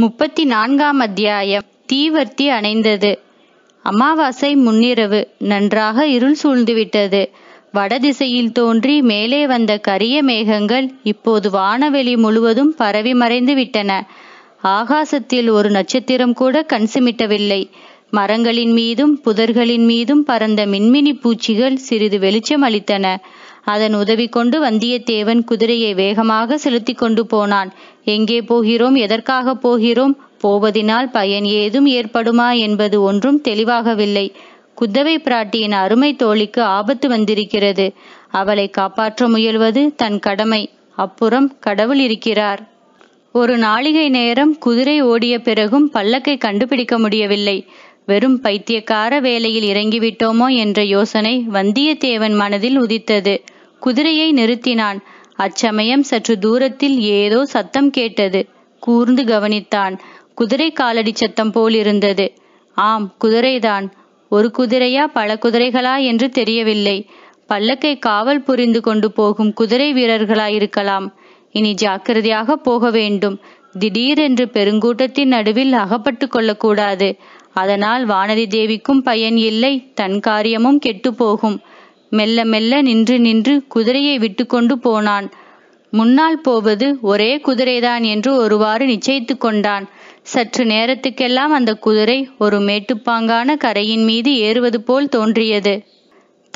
முப்பத்தி நான்காம் அத்தியாயம் தீவர்த்தி அணைந்தது அமாவாசை முன்னிரவு நன்றாக இருள் சூழ்ந்துவிட்டது வடதிசையில் தோன்றி மேலே வந்த கரிய மேகங்கள் இப்போது வானவெளி முழுவதும் பரவி மறைந்து விட்டன ஆகாசத்தில் ஒரு நட்சத்திரம் கூட கண் மரங்களின் மீதும் புதர்களின் மீதும் பறந்த மின்மினி பூச்சிகள் சிறிது வெளிச்சம் அளித்தன அதன் உதவி கொண்டு வந்தியத்தேவன் குதிரையை வேகமாக செலுத்தி கொண்டு போனான் எங்கே போகிறோம் எதற்காக போகிறோம் போவதினால் பயன் ஏதும் ஏற்படுமா என்பது ஒன்றும் தெளிவாகவில்லை குத்தவை பிராட்டியின் அருமை தோழிக்கு ஆபத்து வந்திருக்கிறது அவளை காப்பாற்ற முயல்வது தன் கடமை அப்புறம் கடவுள் இருக்கிறார் ஒரு நாளிகை நேரம் குதிரை ஓடிய பிறகும் பல்லக்கை கண்டுபிடிக்க முடியவில்லை வெறும் பைத்தியக்கார வேலையில் இறங்கிவிட்டோமோ என்ற யோசனை வந்தியத்தேவன் மனதில் உதித்தது குதிரையை நிறுத்தினான் அச்சமயம் சற்று தூரத்தில் ஏதோ சத்தம் கேட்டது கூர்ந்து கவனித்தான் குதிரை காலடி சத்தம் போல் இருந்தது ஆம் குதிரைதான் ஒரு குதிரையா பல குதிரைகளா என்று தெரியவில்லை பல்லக்கை காவல் புரிந்து கொண்டு போகும் குதிரை வீரர்களாயிருக்கலாம் இனி ஜாக்கிரதையாக போக வேண்டும் திடீரென்று பெருங்கூட்டத்தின் நடுவில் அகப்பட்டு கொள்ளக்கூடாது அதனால் வானதி தேவிக்கும் பயன் இல்லை தன் காரியமும் கெட்டுப்போகும் மெல்ல மெல்ல நின்று நின்று குதிரையை விட்டுக்கொண்டு போனான் முன்னால் போவது ஒரே குதிரைதான் என்று ஒருவாறு நிச்சயித்து கொண்டான் சற்று நேரத்துக்கெல்லாம் அந்த குதிரை ஒரு மேட்டுப்பாங்கான கரையின் மீது ஏறுவது போல் தோன்றியது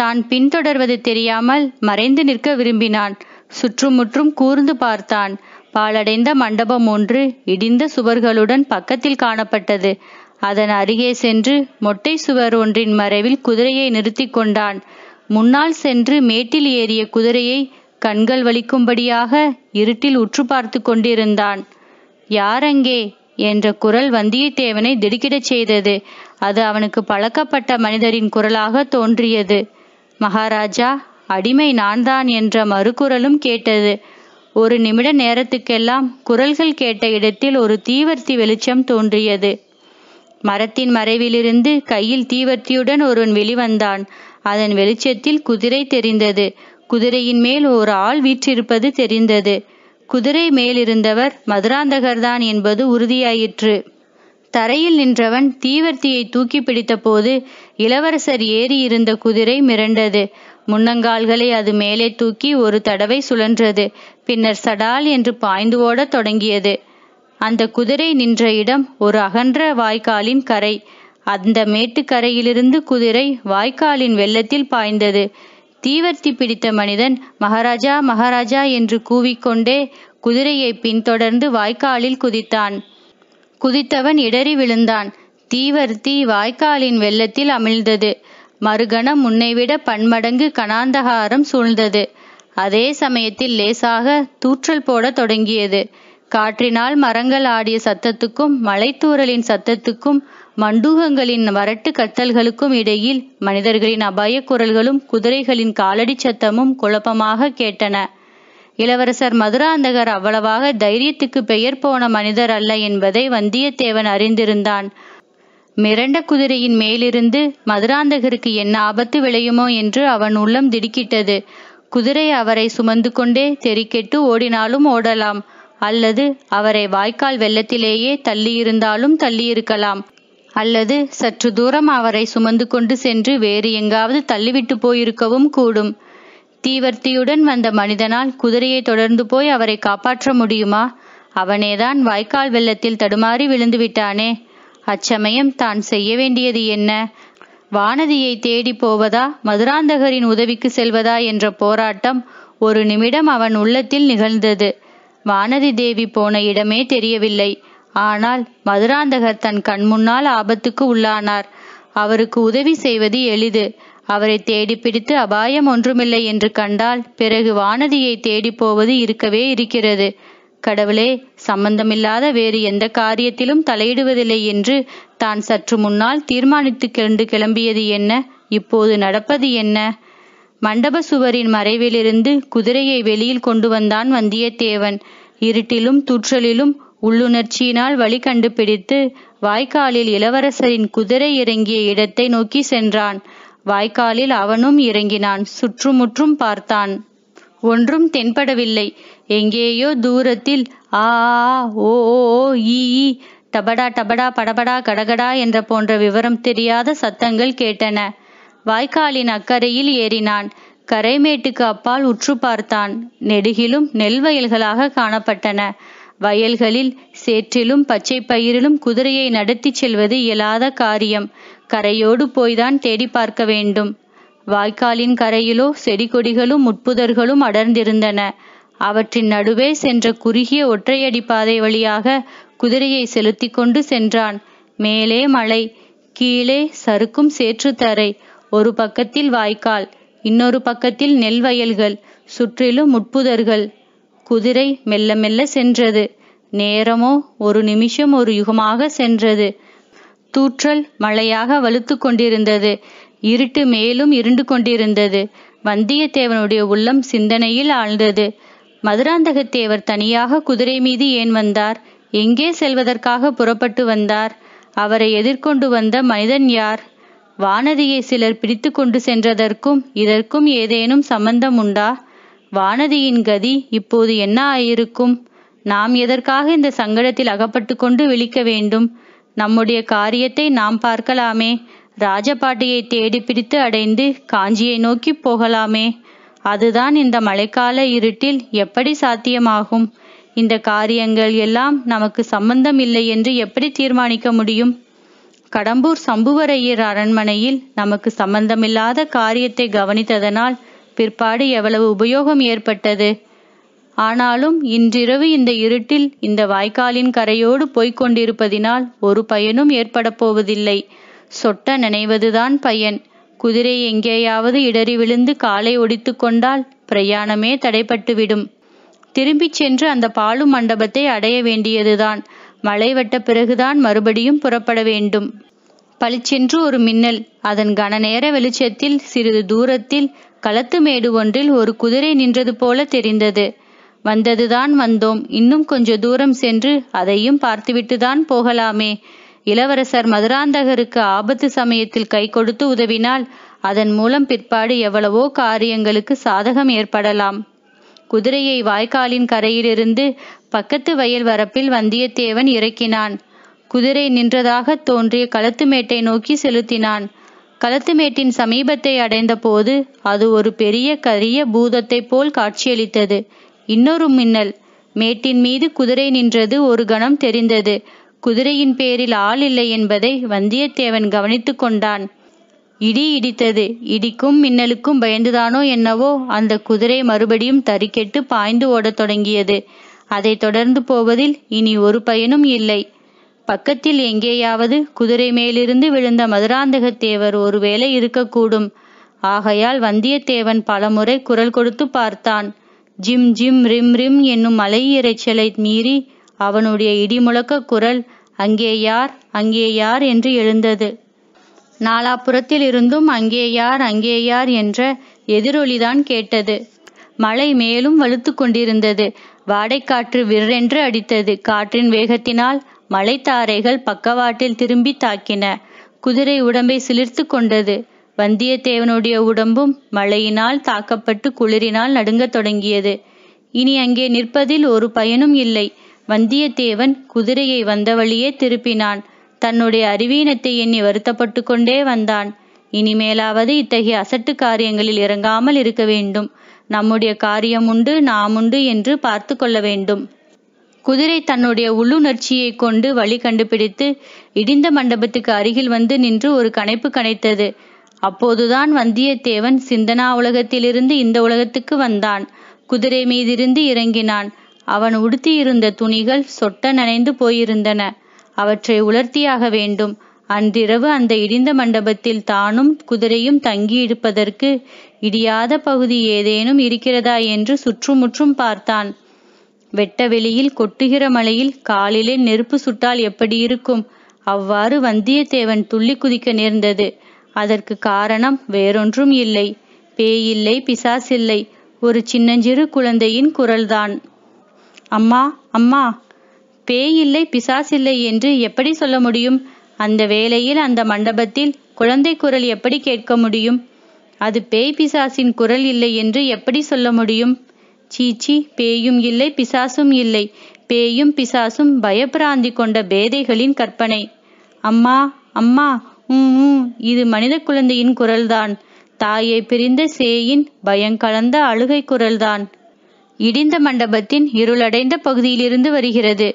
தான் பின்தொடர்வது தெரியாமல் மறைந்து நிற்க விரும்பினான் சுற்றுமுற்றும் கூர்ந்து பார்த்தான் பாலடைந்த மண்டபம் ஒன்று இடிந்த சுவர்களுடன் பக்கத்தில் காணப்பட்டது அதன் அருகே சென்று மொட்டை சுவர் ஒன்றின் மறைவில் குதிரையை நிறுத்தி கொண்டான் முன்னால் சென்று மேட்டில் ஏறிய குதிரையை கண்கள் வலிக்கும்படியாக இருட்டில் உற்று பார்த்து கொண்டிருந்தான் யாரங்கே என்ற குரல் வந்தியத்தேவனை திடுக்கிடச் செய்தது அது அவனுக்கு பழக்கப்பட்ட மனிதரின் குரலாக தோன்றியது மகாராஜா அடிமை நான்தான் என்ற மறுக்குரலும் கேட்டது ஒரு நிமிட நேரத்துக்கெல்லாம் குரல்கள் கேட்ட இடத்தில் ஒரு தீவர்த்தி வெளிச்சம் தோன்றியது மரத்தின் மறைவிலிருந்து கையில் தீவர்த்தியுடன் ஒருவன் வெளிவந்தான் அதன் வெளிச்சத்தில் குதிரை தெரிந்தது குதிரையின் மேல் ஒரு ஆள் வீற்றிருப்பது தெரிந்தது குதிரை மேலிருந்தவர் மதுராந்தகர்தான் என்பது உறுதியாயிற்று தரையில் நின்றவன் தீவர்த்தியை தூக்கி பிடித்தபோது இளவரசர் ஏறி இருந்த குதிரை மிரண்டது முன்னங்கால்களை அது மேலே தூக்கி ஒரு தடவை சுழன்றது பின்னர் சடால் என்று பாய்ந்து ஓடத் தொடங்கியது அந்த குதிரை நின்ற இடம் ஒரு அகன்ற வாய்க்காலின் கரை அந்த மேட்டுக்கரையிலிருந்து குதிரை வாய்க்காலின் வெள்ளத்தில் பாய்ந்தது தீவர்த்தி பிடித்த மனிதன் மகாராஜா மகாராஜா என்று கூவிக்கொண்டே குதிரையை பின்தொடர்ந்து வாய்க்காலில் குதித்தான் குதித்தவன் இடறி விழுந்தான் தீவர்த்தி வாய்க்காலின் வெள்ளத்தில் அமிழ்ந்தது மறுகணம் முன்னைவிட பன்மடங்கு கனாந்தகாரம் சூழ்ந்தது அதே சமயத்தில் லேசாக தூற்றல் போட தொடங்கியது காற்றினால் மரங்கள் ஆடிய சத்தத்துக்கும் மலைத்தூரலின் சத்தத்துக்கும் மண்டூகங்களின் வரட்டு கத்தல்களுக்கும் இடையில் மனிதர்களின் அபாய குரல்களும் குதிரைகளின் காலடி சத்தமும் குழப்பமாக கேட்டன இளவரசர் மதுராந்தகர் அவ்வளவாக தைரியத்துக்கு பெயர் போன மனிதர் அல்ல என்பதை வந்தியத்தேவன் அறிந்திருந்தான் மிரண்ட குதிரையின் மேலிருந்து மதுராந்தகருக்கு என்ன ஆபத்து விளையுமோ என்று அவன் உள்ளம் திடுக்கிட்டது குதிரை அவரை சுமந்து கொண்டே தெறிக்கெட்டு ஓடினாலும் ஓடலாம் அல்லது அவரை வாய்க்கால் வெள்ளத்திலேயே தள்ளியிருந்தாலும் தள்ளியிருக்கலாம் அல்லது சற்று தூரம் அவரை சுமந்து கொண்டு சென்று வேறு எங்காவது தள்ளிவிட்டு போயிருக்கவும் கூடும் தீவர்த்தியுடன் வந்த மனிதனால் குதிரையை தொடர்ந்து போய் அவரை காப்பாற்ற முடியுமா அவனேதான் வாய்க்கால் வெள்ளத்தில் தடுமாறி விழுந்து விட்டானே அச்சமயம் தான் செய்ய வேண்டியது என்ன வானதியை தேடி போவதா மதுராந்தகரின் உதவிக்கு செல்வதா என்ற போராட்டம் ஒரு நிமிடம் அவன் உள்ளத்தில் நிகழ்ந்தது வானதி தேவி போன இடமே தெரியவில்லை ஆனால் மதுராந்தகர் தன் கண்முன்னால் ஆபத்துக்கு உள்ளானார் அவருக்கு உதவி செய்வது எளிது அவரை தேடி பிடித்து அபாயம் ஒன்றுமில்லை என்று கண்டால் பிறகு வானதியை தேடி போவது இருக்கவே இருக்கிறது கடவுளே சம்பந்தமில்லாத வேறு எந்த காரியத்திலும் தலையிடுவதில்லை என்று தான் சற்று முன்னால் தீர்மானித்து கிளண்டு கிளம்பியது என்ன இப்போது நடப்பது என்ன மண்டப சுவரின் மறைவிலிருந்து குதிரையை வெளியில் கொண்டு வந்தான் வந்தியத்தேவன் இருட்டிலும் துற்றலிலும் உள்ளுணர்ச்சியினால் வழி கண்டுபிடித்து வாய்க்காலில் இளவரசரின் குதிரை இறங்கிய இடத்தை நோக்கி சென்றான் வாய்க்காலில் அவனும் இறங்கினான் சுற்றுமுற்றும் பார்த்தான் ஒன்றும் தென்படவில்லை எங்கேயோ தூரத்தில் ஆ ஓ ஓ ஈ டபடா டபடா படபடா கடகடா என்ற போன்ற விவரம் தெரியாத சத்தங்கள் கேட்டன வாய்க்காலின் அக்கறையில் ஏறினான் கரைமேட்டுக்கு அப்பால் உற்று பார்த்தான் நெடுகிலும் நெல் வயல்களாக காணப்பட்டன வயல்களில் சேற்றிலும் பச்சை பயிரிலும் குதிரையை நடத்திச் செல்வது இயலாத காரியம் கரையோடு போய்தான் தேடி பார்க்க வேண்டும் வாய்க்காலின் கரையிலோ செடி கொடிகளும் முட்புதர்களும் அடர்ந்திருந்தன அவற்றின் நடுவே சென்ற குறுகிய ஒற்றையடி பாதை வழியாக குதிரையை செலுத்தி கொண்டு சென்றான் மேலே மலை கீழே சறுக்கும் சேற்றுத்தரை ஒரு பக்கத்தில் வாய்க்கால் இன்னொரு பக்கத்தில் நெல் வயல்கள் சுற்றிலும் முட்புதர்கள் குதிரை மெல்ல மெல்ல சென்றது நேரமோ ஒரு நிமிஷம் ஒரு யுகமாக சென்றது தூற்றல் மழையாக வலுத்து கொண்டிருந்தது இருட்டு மேலும் இருண்டு கொண்டிருந்தது வந்தியத்தேவனுடைய உள்ளம் சிந்தனையில் ஆழ்ந்தது மதுராந்தகத்தேவர் தனியாக குதிரை மீது ஏன் வந்தார் எங்கே செல்வதற்காக புறப்பட்டு வந்தார் அவரை எதிர்கொண்டு வந்த மனிதன் யார் வானதியை சிலர் பிடித்து கொண்டு சென்றதற்கும் இதற்கும் ஏதேனும் சம்பந்தம் உண்டா வானதியின் கதி இப்போது என்ன ஆயிருக்கும் நாம் எதற்காக இந்த சங்கடத்தில் அகப்பட்டு கொண்டு விழிக்க வேண்டும் நம்முடைய காரியத்தை நாம் பார்க்கலாமே ராஜபாட்டியை தேடி பிடித்து அடைந்து காஞ்சியை நோக்கி போகலாமே அதுதான் இந்த மழைக்கால இருட்டில் எப்படி சாத்தியமாகும் இந்த காரியங்கள் எல்லாம் நமக்கு சம்பந்தம் இல்லை என்று எப்படி தீர்மானிக்க முடியும் கடம்பூர் சம்புவரையர் அரண்மனையில் நமக்கு சம்பந்தமில்லாத காரியத்தை கவனித்ததனால் பிற்பாடு எவ்வளவு உபயோகம் ஏற்பட்டது ஆனாலும் இன்றிரவு இந்த இருட்டில் இந்த வாய்க்காலின் கரையோடு போய்க் கொண்டிருப்பதினால் ஒரு பயனும் ஏற்பட போவதில்லை சொட்ட நினைவதுதான் பயன் குதிரை எங்கேயாவது இடறி விழுந்து காலை ஒடித்து கொண்டால் பிரயாணமே தடைப்பட்டுவிடும் திரும்பிச் சென்று அந்த பாலு மண்டபத்தை அடைய வேண்டியதுதான் மழை வட்ட பிறகுதான் மறுபடியும் புறப்பட வேண்டும் பளிச்சென்று ஒரு மின்னல் அதன் கனநேர வெளிச்சத்தில் சிறிது தூரத்தில் களத்து மேடு ஒன்றில் ஒரு குதிரை நின்றது போல தெரிந்தது வந்ததுதான் வந்தோம் இன்னும் கொஞ்ச தூரம் சென்று அதையும் பார்த்துவிட்டுதான் போகலாமே இளவரசர் மதுராந்தகருக்கு ஆபத்து சமயத்தில் கை கொடுத்து உதவினால் அதன் மூலம் பிற்பாடு எவ்வளவோ காரியங்களுக்கு சாதகம் ஏற்படலாம் குதிரையை வாய்க்காலின் கரையிலிருந்து பக்கத்து வயல் வரப்பில் வந்தியத்தேவன் இறக்கினான் குதிரை நின்றதாக தோன்றிய களத்துமேட்டை நோக்கி செலுத்தினான் களத்துமேட்டின் சமீபத்தை அடைந்தபோது அது ஒரு பெரிய கரிய பூதத்தைப் போல் காட்சியளித்தது இன்னொரு மின்னல் மேட்டின் மீது குதிரை நின்றது ஒரு கணம் தெரிந்தது குதிரையின் பேரில் ஆள் இல்லை என்பதை வந்தியத்தேவன் கவனித்து கொண்டான் இடி இடித்தது இடிக்கும் மின்னலுக்கும் பயந்துதானோ என்னவோ அந்த குதிரை மறுபடியும் தறிக்கெட்டு பாய்ந்து ஓடத் தொடங்கியது அதை தொடர்ந்து போவதில் இனி ஒரு பயனும் இல்லை பக்கத்தில் எங்கேயாவது குதிரை மேலிருந்து விழுந்த மதுராந்தகத்தேவர் ஒருவேளை இருக்கக்கூடும் ஆகையால் வந்தியத்தேவன் பலமுறை குரல் கொடுத்து பார்த்தான் ஜிம் ஜிம் ரிம் ரிம் என்னும் மலை இறைச்சலை மீறி அவனுடைய இடிமுழக்க குரல் அங்கே யார் அங்கே யார் என்று எழுந்தது நாலாபுறத்தில் இருந்தும் அங்கே யார் அங்கே யார் என்ற எதிரொலிதான் கேட்டது மழை மேலும் வலுத்து கொண்டிருந்தது வாடைக்காற்று விற்றென்று அடித்தது காற்றின் வேகத்தினால் மலைத்தாரைகள் பக்கவாட்டில் திரும்பி தாக்கின குதிரை உடம்பை சிலிர்த்து கொண்டது வந்தியத்தேவனுடைய உடம்பும் மழையினால் தாக்கப்பட்டு குளிரினால் நடுங்கத் தொடங்கியது இனி அங்கே நிற்பதில் ஒரு பயனும் இல்லை வந்தியத்தேவன் குதிரையை வந்த வழியே திருப்பினான் தன்னுடைய அறிவீனத்தை எண்ணி வருத்தப்பட்டு கொண்டே வந்தான் இனிமேலாவது இத்தகைய அசட்டு காரியங்களில் இறங்காமல் இருக்க வேண்டும் நம்முடைய காரியம் உண்டு நாம் உண்டு என்று பார்த்து கொள்ள வேண்டும் குதிரை தன்னுடைய உள்ளுணர்ச்சியை கொண்டு வழி கண்டுபிடித்து இடிந்த மண்டபத்துக்கு அருகில் வந்து நின்று ஒரு கணைப்பு கணைத்தது அப்போதுதான் வந்தியத்தேவன் சிந்தனா உலகத்திலிருந்து இந்த உலகத்துக்கு வந்தான் குதிரை மீதிருந்து இறங்கினான் அவன் உடுத்தியிருந்த துணிகள் சொட்ட நனைந்து போயிருந்தன அவற்றை உலர்த்தியாக வேண்டும் அன்றிரவு அந்த இடிந்த மண்டபத்தில் தானும் குதிரையும் தங்கியிருப்பதற்கு இடியாத பகுதி ஏதேனும் இருக்கிறதா என்று சுற்றுமுற்றும் பார்த்தான் வெட்ட வெளியில் கொட்டுகிற மலையில் காலிலே நெருப்பு சுட்டால் எப்படி இருக்கும் அவ்வாறு வந்தியத்தேவன் துள்ளி குதிக்க நேர்ந்தது அதற்கு காரணம் வேறொன்றும் இல்லை பேயில்லை பிசாசில்லை ஒரு சின்னஞ்சிறு குழந்தையின் குரல்தான் அம்மா அம்மா பேயில்லை பிசாசில்லை என்று எப்படி சொல்ல முடியும் அந்த வேளையில் அந்த மண்டபத்தில் குழந்தை குரல் எப்படி கேட்க முடியும் அது பேய் பிசாசின் குரல் இல்லை என்று எப்படி சொல்ல முடியும் சீச்சி பேயும் இல்லை பிசாசும் இல்லை பேயும் பிசாசும் பயப்பிராந்தி கொண்ட பேதைகளின் கற்பனை அம்மா அம்மா உம் இது மனித குழந்தையின் குரல்தான் தாயை பிரிந்த சேயின் பயங்கலந்த அழுகை குரல்தான் இடிந்த மண்டபத்தின் இருளடைந்த பகுதியிலிருந்து வருகிறது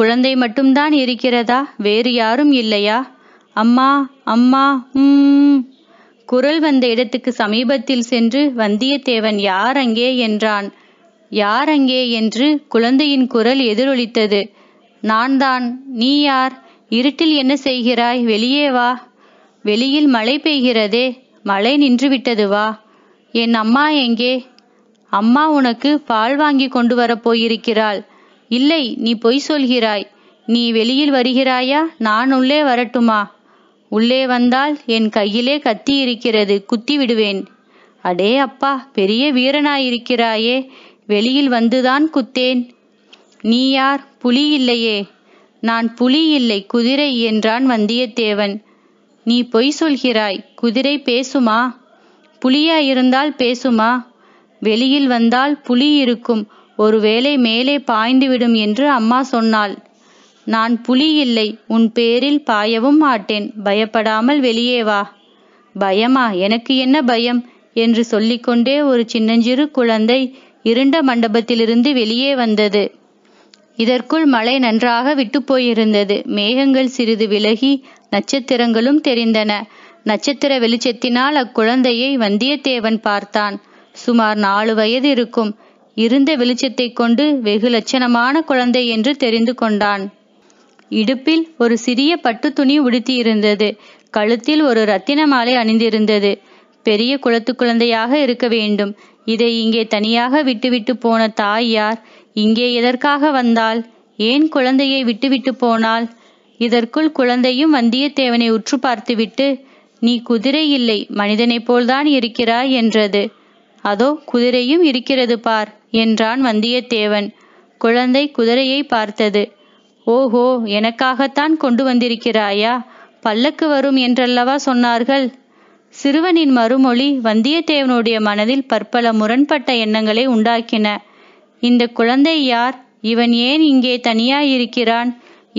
குழந்தை மட்டும்தான் இருக்கிறதா வேறு யாரும் இல்லையா அம்மா அம்மா உம் குரல் வந்த இடத்துக்கு சமீபத்தில் சென்று வந்தியத்தேவன் யார் அங்கே என்றான் யார் அங்கே என்று குழந்தையின் குரல் எதிரொலித்தது நான் தான் நீ யார் இருட்டில் என்ன செய்கிறாய் வெளியே வா வெளியில் மழை பெய்கிறதே மழை நின்றுவிட்டது வா என் அம்மா எங்கே அம்மா உனக்கு பால் வாங்கி கொண்டு வரப்போயிருக்கிறாள் இல்லை நீ பொய் சொல்கிறாய் நீ வெளியில் வருகிறாயா நான் உள்ளே வரட்டுமா உள்ளே வந்தால் என் கையிலே கத்தி இருக்கிறது குத்தி விடுவேன் அடே அப்பா பெரிய வீரனாயிருக்கிறாயே வெளியில் வந்துதான் குத்தேன் நீ யார் புலி இல்லையே நான் புலி இல்லை குதிரை என்றான் வந்தியத்தேவன் நீ பொய் சொல்கிறாய் குதிரை பேசுமா புலியாயிருந்தால் பேசுமா வெளியில் வந்தால் புலி இருக்கும் ஒருவேளை மேலே பாய்ந்துவிடும் என்று அம்மா சொன்னாள் நான் புலி இல்லை உன் பேரில் பாயவும் மாட்டேன் பயப்படாமல் வெளியே வா பயமா எனக்கு என்ன பயம் என்று சொல்லிக்கொண்டே ஒரு சின்னஞ்சிறு குழந்தை இருண்ட மண்டபத்திலிருந்து வெளியே வந்தது இதற்குள் மழை நன்றாக விட்டு போயிருந்தது மேகங்கள் சிறிது விலகி நட்சத்திரங்களும் தெரிந்தன நட்சத்திர வெளிச்சத்தினால் அக்குழந்தையை வந்தியத்தேவன் பார்த்தான் சுமார் நாலு வயது இருக்கும் இருந்த வெளிச்சத்தை கொண்டு வெகு லட்சணமான குழந்தை என்று தெரிந்து கொண்டான் இடுப்பில் ஒரு சிறிய பட்டு துணி உடுத்தியிருந்தது கழுத்தில் ஒரு ரத்தின மாலை அணிந்திருந்தது பெரிய குளத்து குழந்தையாக இருக்க வேண்டும் இதை இங்கே தனியாக விட்டுவிட்டு போன தாய் யார் இங்கே எதற்காக வந்தால் ஏன் குழந்தையை விட்டுவிட்டு போனால் இதற்குள் குழந்தையும் வந்தியத்தேவனை உற்று பார்த்துவிட்டு நீ குதிரை இல்லை மனிதனைப் போல்தான் இருக்கிறாய் என்றது அதோ குதிரையும் இருக்கிறது பார் என்றான் வந்தியத்தேவன் குழந்தை குதிரையை பார்த்தது ஓஹோ எனக்காகத்தான் கொண்டு வந்திருக்கிறாயா பல்லக்கு வரும் என்றல்லவா சொன்னார்கள் சிறுவனின் மறுமொழி வந்தியத்தேவனுடைய மனதில் பற்பல முரண்பட்ட எண்ணங்களை உண்டாக்கின இந்த குழந்தை யார் இவன் ஏன் இங்கே தனியாயிருக்கிறான்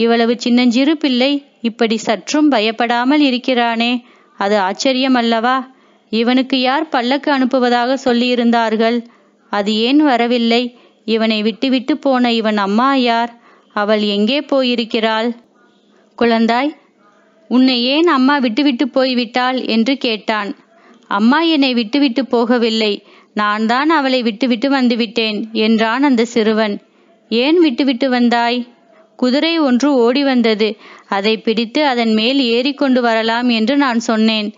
இவ்வளவு சின்னஞ்சிறு பிள்ளை இப்படி சற்றும் பயப்படாமல் இருக்கிறானே அது ஆச்சரியம் அல்லவா இவனுக்கு யார் பல்லக்கு அனுப்புவதாக சொல்லியிருந்தார்கள் அது ஏன் வரவில்லை இவனை விட்டுவிட்டு போன இவன் அம்மா யார் அவள் எங்கே போயிருக்கிறாள் குழந்தாய் உன்னை ஏன் அம்மா விட்டுவிட்டு போய்விட்டாள் என்று கேட்டான் அம்மா என்னை விட்டுவிட்டு போகவில்லை நான் தான் அவளை விட்டுவிட்டு வந்துவிட்டேன் என்றான் அந்த சிறுவன் ஏன் விட்டுவிட்டு வந்தாய் குதிரை ஒன்று ஓடி வந்தது அதை பிடித்து அதன் மேல் ஏறிக்கொண்டு வரலாம் என்று நான் சொன்னேன்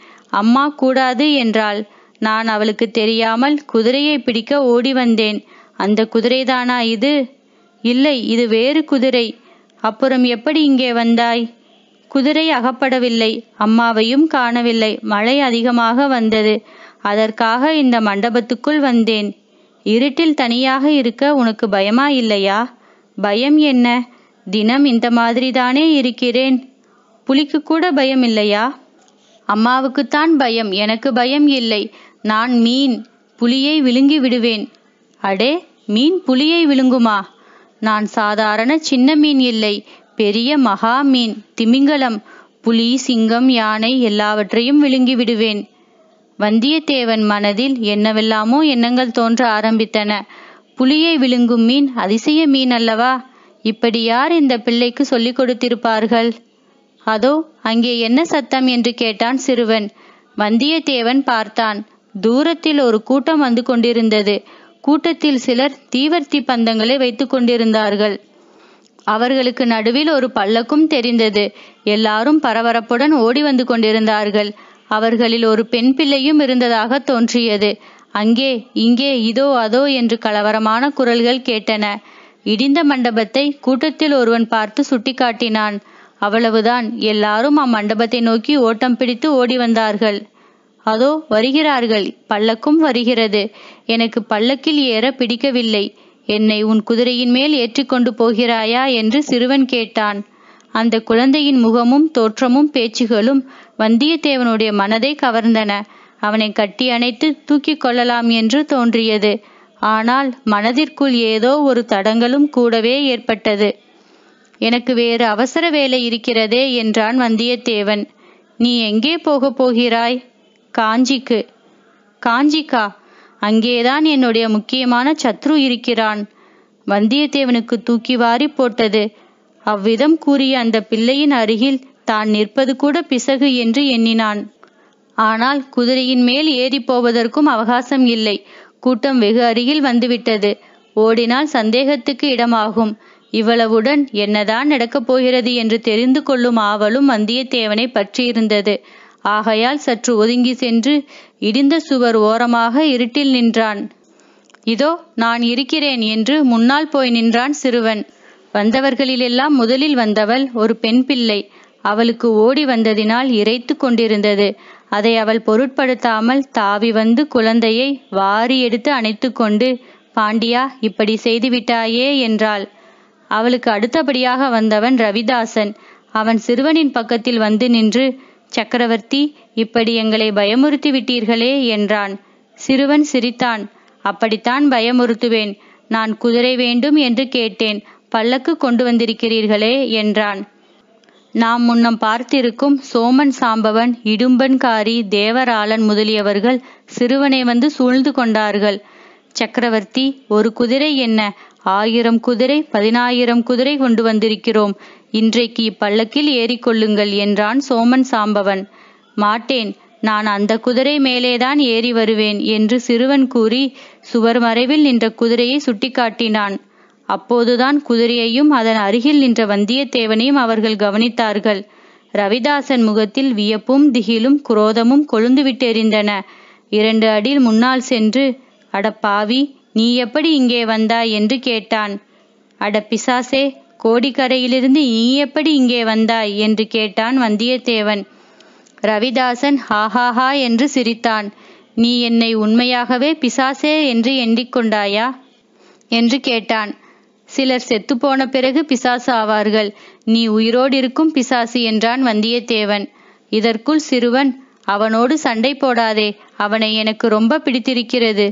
அம்மா கூடாது என்றாள் நான் அவளுக்கு தெரியாமல் குதிரையை பிடிக்க ஓடி வந்தேன் அந்த குதிரைதானா இது இல்லை இது வேறு குதிரை அப்புறம் எப்படி இங்கே வந்தாய் குதிரை அகப்படவில்லை அம்மாவையும் காணவில்லை மழை அதிகமாக வந்தது அதற்காக இந்த மண்டபத்துக்குள் வந்தேன் இருட்டில் தனியாக இருக்க உனக்கு பயமா இல்லையா பயம் என்ன தினம் இந்த மாதிரி தானே இருக்கிறேன் புலிக்கு கூட பயம் இல்லையா அம்மாவுக்குத்தான் பயம் எனக்கு பயம் இல்லை நான் மீன் புலியை விழுங்கி விடுவேன் அடே மீன் புலியை விழுங்குமா நான் சாதாரண சின்ன மீன் இல்லை பெரிய மகா மீன் திமிங்கலம் புலி சிங்கம் யானை எல்லாவற்றையும் விழுங்கி விடுவேன் வந்தியத்தேவன் மனதில் என்னவெல்லாமோ எண்ணங்கள் தோன்ற ஆரம்பித்தன புலியை விழுங்கும் மீன் அதிசய மீன் அல்லவா இப்படி யார் இந்த பிள்ளைக்கு சொல்லிக் கொடுத்திருப்பார்கள் அதோ அங்கே என்ன சத்தம் என்று கேட்டான் சிறுவன் வந்தியத்தேவன் பார்த்தான் தூரத்தில் ஒரு கூட்டம் வந்து கொண்டிருந்தது கூட்டத்தில் சிலர் தீவர்த்தி பந்தங்களை வைத்துக் கொண்டிருந்தார்கள் அவர்களுக்கு நடுவில் ஒரு பல்லக்கும் தெரிந்தது எல்லாரும் பரபரப்புடன் ஓடி வந்து கொண்டிருந்தார்கள் அவர்களில் ஒரு பெண் பிள்ளையும் இருந்ததாக தோன்றியது அங்கே இங்கே இதோ அதோ என்று கலவரமான குரல்கள் கேட்டன இடிந்த மண்டபத்தை கூட்டத்தில் ஒருவன் பார்த்து சுட்டிக்காட்டினான் அவ்வளவுதான் எல்லாரும் அம்மண்டபத்தை நோக்கி ஓட்டம் பிடித்து ஓடி வந்தார்கள் அதோ வருகிறார்கள் பல்லக்கும் வருகிறது எனக்கு பல்லக்கில் ஏற பிடிக்கவில்லை என்னை உன் குதிரையின் மேல் ஏற்றிக்கொண்டு போகிறாயா என்று சிறுவன் கேட்டான் அந்த குழந்தையின் முகமும் தோற்றமும் பேச்சுகளும் வந்தியத்தேவனுடைய மனதை கவர்ந்தன அவனை கட்டி அணைத்து தூக்கிக் கொள்ளலாம் என்று தோன்றியது ஆனால் மனதிற்குள் ஏதோ ஒரு தடங்களும் கூடவே ஏற்பட்டது எனக்கு வேறு அவசர வேலை இருக்கிறதே என்றான் வந்தியத்தேவன் நீ எங்கே போகப் போகிறாய் காஞ்சிக்கு காஞ்சிக்கா அங்கேதான் என்னுடைய முக்கியமான சத்ரு இருக்கிறான் வந்தியத்தேவனுக்கு தூக்கி வாரி போட்டது அவ்விதம் கூறிய அந்த பிள்ளையின் அருகில் தான் நிற்பது கூட பிசகு என்று எண்ணினான் ஆனால் குதிரையின் மேல் ஏறி போவதற்கும் அவகாசம் இல்லை கூட்டம் வெகு அருகில் வந்துவிட்டது ஓடினால் சந்தேகத்துக்கு இடமாகும் இவ்வளவுடன் என்னதான் நடக்கப் போகிறது என்று தெரிந்து கொள்ளும் ஆவலும் வந்தியத்தேவனை பற்றியிருந்தது ஆகையால் சற்று ஒதுங்கி சென்று இடிந்த சுவர் ஓரமாக இருட்டில் நின்றான் இதோ நான் இருக்கிறேன் என்று முன்னால் போய் நின்றான் சிறுவன் வந்தவர்களிலெல்லாம் முதலில் வந்தவள் ஒரு பெண் பிள்ளை அவளுக்கு ஓடி வந்ததினால் இறைத்து கொண்டிருந்தது அதை அவள் பொருட்படுத்தாமல் தாவி வந்து குழந்தையை வாரி எடுத்து அணைத்து கொண்டு பாண்டியா இப்படி செய்துவிட்டாயே என்றாள் அவளுக்கு அடுத்தபடியாக வந்தவன் ரவிதாசன் அவன் சிறுவனின் பக்கத்தில் வந்து நின்று சக்கரவர்த்தி இப்படி எங்களை பயமுறுத்தி விட்டீர்களே என்றான் சிறுவன் சிரித்தான் அப்படித்தான் பயமுறுத்துவேன் நான் குதிரை வேண்டும் என்று கேட்டேன் பல்லக்கு கொண்டு வந்திருக்கிறீர்களே என்றான் நாம் முன்னம் பார்த்திருக்கும் சோமன் சாம்பவன் இடும்பன்காரி தேவராளன் முதலியவர்கள் சிறுவனை வந்து சூழ்ந்து கொண்டார்கள் சக்கரவர்த்தி ஒரு குதிரை என்ன ஆயிரம் குதிரை பதினாயிரம் குதிரை கொண்டு வந்திருக்கிறோம் இன்றைக்கு இப்பள்ளக்கில் ஏறிக்கொள்ளுங்கள் என்றான் சோமன் சாம்பவன் மாட்டேன் நான் அந்த குதிரை மேலேதான் ஏறி வருவேன் என்று சிறுவன் கூறி சுவர் மறைவில் நின்ற குதிரையை சுட்டிக்காட்டினான் அப்போதுதான் குதிரையையும் அதன் அருகில் நின்ற வந்தியத்தேவனையும் அவர்கள் கவனித்தார்கள் ரவிதாசன் முகத்தில் வியப்பும் திகிலும் குரோதமும் கொழுந்துவிட்டெறிந்தன இரண்டு அடியில் முன்னால் சென்று அடப்பாவி நீ எப்படி இங்கே வந்தாய் என்று கேட்டான் அட பிசாசே கோடிக்கரையிலிருந்து நீ எப்படி இங்கே வந்தாய் என்று கேட்டான் வந்தியத்தேவன் ரவிதாசன் ஹாஹாஹா என்று சிரித்தான் நீ என்னை உண்மையாகவே பிசாசே என்று எண்ணிக்கொண்டாயா என்று கேட்டான் சிலர் செத்துப்போன பிறகு பிசாசு ஆவார்கள் நீ உயிரோடு இருக்கும் பிசாசு என்றான் வந்தியத்தேவன் இதற்குள் சிறுவன் அவனோடு சண்டை போடாதே அவனை எனக்கு ரொம்ப பிடித்திருக்கிறது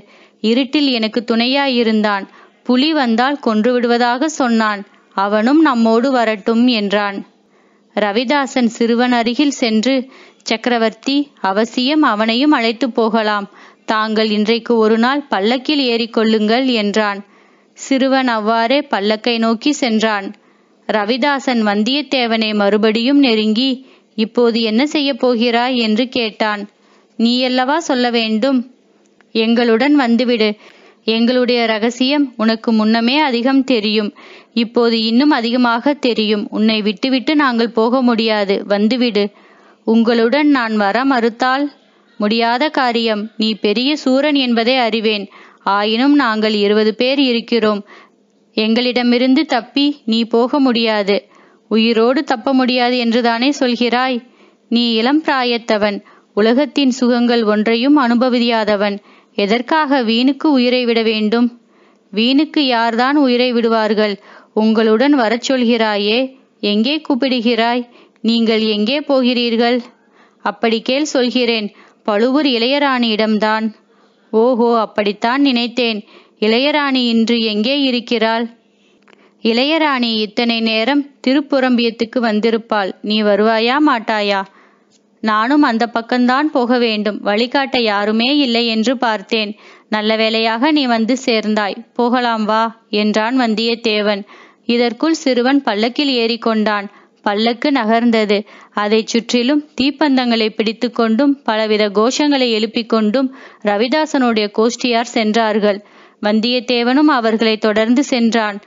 இருட்டில் எனக்கு துணையாயிருந்தான் புலி வந்தால் கொன்று விடுவதாக சொன்னான் அவனும் நம்மோடு வரட்டும் என்றான் ரவிதாசன் சிறுவன் அருகில் சென்று சக்கரவர்த்தி அவசியம் அவனையும் அழைத்து போகலாம் தாங்கள் இன்றைக்கு ஒரு நாள் பல்லக்கில் ஏறிக்கொள்ளுங்கள் என்றான் சிறுவன் அவ்வாறே பல்லக்கை நோக்கி சென்றான் ரவிதாசன் வந்தியத்தேவனை மறுபடியும் நெருங்கி இப்போது என்ன செய்யப் போகிறாய் என்று கேட்டான் நீயல்லவா சொல்ல வேண்டும் எங்களுடன் வந்துவிடு எங்களுடைய ரகசியம் உனக்கு முன்னமே அதிகம் தெரியும் இப்போது இன்னும் அதிகமாக தெரியும் உன்னை விட்டுவிட்டு நாங்கள் போக முடியாது வந்துவிடு உங்களுடன் நான் வர மறுத்தால் முடியாத காரியம் நீ பெரிய சூரன் என்பதை அறிவேன் ஆயினும் நாங்கள் இருபது பேர் இருக்கிறோம் எங்களிடமிருந்து தப்பி நீ போக முடியாது உயிரோடு தப்ப முடியாது என்றுதானே சொல்கிறாய் நீ இளம் பிராயத்தவன் உலகத்தின் சுகங்கள் ஒன்றையும் அனுபவியாதவன் எதற்காக வீணுக்கு உயிரை விட வேண்டும் வீணுக்கு யார்தான் உயிரை விடுவார்கள் உங்களுடன் வரச் சொல்கிறாயே எங்கே கூப்பிடுகிறாய் நீங்கள் எங்கே போகிறீர்கள் அப்படி கேள் சொல்கிறேன் பழுவூர் இளையராணியிடம்தான் ஓஹோ அப்படித்தான் நினைத்தேன் இளையராணி இன்று எங்கே இருக்கிறாள் இளையராணி இத்தனை நேரம் திருப்புறம்பியத்துக்கு வந்திருப்பாள் நீ வருவாயா மாட்டாயா நானும் அந்த பக்கம்தான் போக வேண்டும் வழிகாட்ட யாருமே இல்லை என்று பார்த்தேன் நல்ல வேளையாக நீ வந்து சேர்ந்தாய் போகலாம் வா என்றான் வந்தியத்தேவன் இதற்குள் சிறுவன் பல்லக்கில் ஏறிக்கொண்டான் பல்லக்கு நகர்ந்தது அதைச் சுற்றிலும் தீப்பந்தங்களை பிடித்துக்கொண்டும் பலவித கோஷங்களை எழுப்பிக் கொண்டும் ரவிதாசனுடைய கோஷ்டியார் சென்றார்கள் வந்தியத்தேவனும் அவர்களை தொடர்ந்து சென்றான்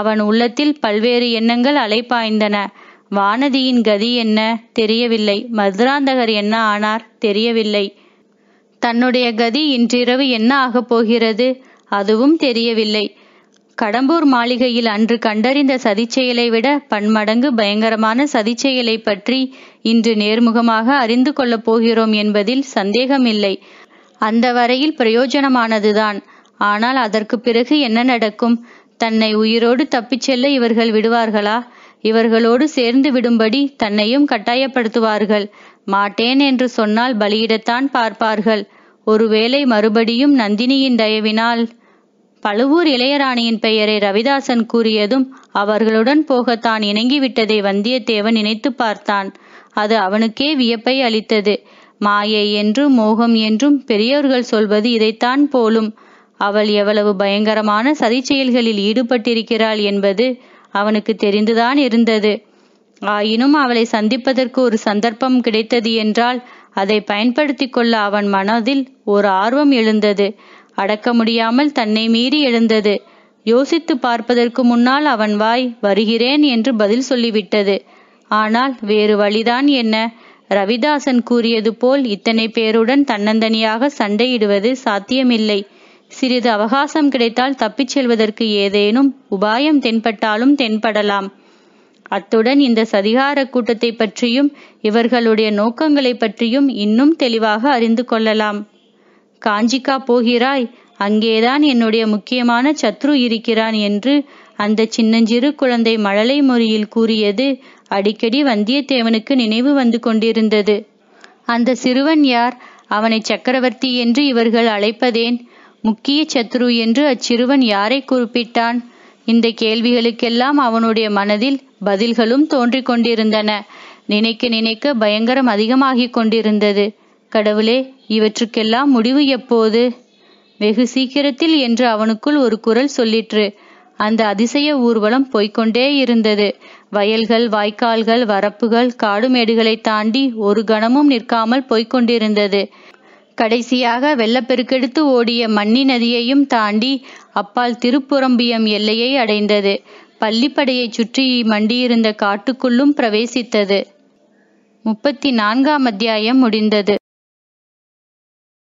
அவன் உள்ளத்தில் பல்வேறு எண்ணங்கள் அலைப்பாய்ந்தன வானதியின் கதி என்ன தெரியவில்லை மதுராந்தகர் என்ன ஆனார் தெரியவில்லை தன்னுடைய கதி இன்றிரவு என்ன ஆகப் போகிறது அதுவும் தெரியவில்லை கடம்பூர் மாளிகையில் அன்று கண்டறிந்த சதிச்செயலை விட பன்மடங்கு பயங்கரமான சதிச்செயலை பற்றி இன்று நேர்முகமாக அறிந்து கொள்ளப் போகிறோம் என்பதில் சந்தேகமில்லை அந்த வரையில் பிரயோஜனமானதுதான் ஆனால் அதற்கு பிறகு என்ன நடக்கும் தன்னை உயிரோடு தப்பிச் செல்ல இவர்கள் விடுவார்களா இவர்களோடு சேர்ந்து விடும்படி தன்னையும் கட்டாயப்படுத்துவார்கள் மாட்டேன் என்று சொன்னால் பலியிடத்தான் பார்ப்பார்கள் ஒருவேளை மறுபடியும் நந்தினியின் தயவினால் பழுவூர் இளையராணியின் பெயரை ரவிதாசன் கூறியதும் அவர்களுடன் போகத்தான் இணங்கிவிட்டதை வந்தியத்தேவன் நினைத்து பார்த்தான் அது அவனுக்கே வியப்பை அளித்தது மாயை என்றும் மோகம் என்றும் பெரியவர்கள் சொல்வது இதைத்தான் போலும் அவள் எவ்வளவு பயங்கரமான சதி செயல்களில் ஈடுபட்டிருக்கிறாள் என்பது அவனுக்கு தெரிந்துதான் இருந்தது ஆயினும் அவளை சந்திப்பதற்கு ஒரு சந்தர்ப்பம் கிடைத்தது என்றால் அதை பயன்படுத்தி கொள்ள அவன் மனதில் ஒரு ஆர்வம் எழுந்தது அடக்க முடியாமல் தன்னை மீறி எழுந்தது யோசித்து பார்ப்பதற்கு முன்னால் அவன் வாய் வருகிறேன் என்று பதில் சொல்லிவிட்டது ஆனால் வேறு வழிதான் என்ன ரவிதாசன் கூறியது போல் இத்தனை பேருடன் தன்னந்தனியாக சண்டையிடுவது சாத்தியமில்லை சிறிது அவகாசம் கிடைத்தால் தப்பிச் செல்வதற்கு ஏதேனும் உபாயம் தென்பட்டாலும் தென்படலாம் அத்துடன் இந்த சதிகார கூட்டத்தை பற்றியும் இவர்களுடைய நோக்கங்களை பற்றியும் இன்னும் தெளிவாக அறிந்து கொள்ளலாம் காஞ்சிக்கா போகிறாய் அங்கேதான் என்னுடைய முக்கியமான சத்ரு இருக்கிறான் என்று அந்த சின்னஞ்சிறு குழந்தை மழலை மொழியில் கூறியது அடிக்கடி வந்தியத்தேவனுக்கு நினைவு வந்து கொண்டிருந்தது அந்த சிறுவன் யார் அவனை சக்கரவர்த்தி என்று இவர்கள் அழைப்பதேன் முக்கிய சத்ரு என்று அச்சிறுவன் யாரை குறிப்பிட்டான் இந்த கேள்விகளுக்கெல்லாம் அவனுடைய மனதில் பதில்களும் தோன்றிக் கொண்டிருந்தன நினைக்க நினைக்க பயங்கரம் அதிகமாகிக் கொண்டிருந்தது கடவுளே இவற்றுக்கெல்லாம் முடிவு எப்போது வெகு சீக்கிரத்தில் என்று அவனுக்குள் ஒரு குரல் சொல்லிற்று அந்த அதிசய ஊர்வலம் போய்கொண்டே இருந்தது வயல்கள் வாய்க்கால்கள் வரப்புகள் காடுமேடுகளை தாண்டி ஒரு கணமும் நிற்காமல் போய்கொண்டிருந்தது கடைசியாக வெள்ளப்பெருக்கெடுத்து ஓடிய மன்னி நதியையும் தாண்டி அப்பால் திருப்புறம்பியம் எல்லையை அடைந்தது பள்ளிப்படையைச் சுற்றி மண்டியிருந்த காட்டுக்குள்ளும் பிரவேசித்தது முப்பத்தி நான்காம் அத்தியாயம் முடிந்தது